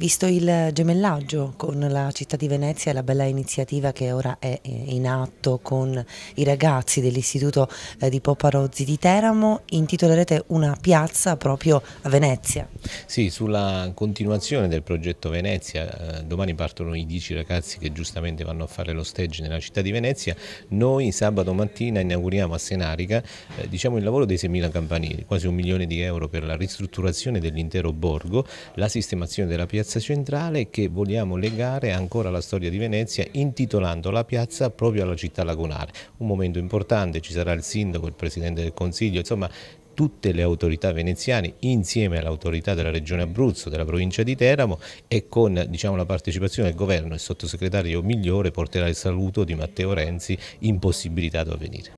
Visto il gemellaggio con la città di Venezia e la bella iniziativa che ora è eh, in atto con i ragazzi dell'Istituto eh, di Poparozzi di Teramo, intitolerete una piazza proprio a Venezia. Sì, sulla continuazione del progetto Venezia, eh, domani partono i 10 ragazzi che giustamente vanno a fare lo stage nella città di Venezia, noi sabato mattina inauguriamo a Senarica diciamo il lavoro dei 6.000 campanili, quasi un milione di euro per la ristrutturazione dell'intero borgo, la sistemazione della piazza piazza centrale che vogliamo legare ancora alla storia di Venezia intitolando la piazza proprio alla città lagunare. Un momento importante, ci sarà il sindaco, il presidente del consiglio, insomma tutte le autorità veneziane insieme all'autorità della regione Abruzzo, della provincia di Teramo e con diciamo, la partecipazione del governo il sottosegretario Migliore porterà il saluto di Matteo Renzi impossibilitato a venire.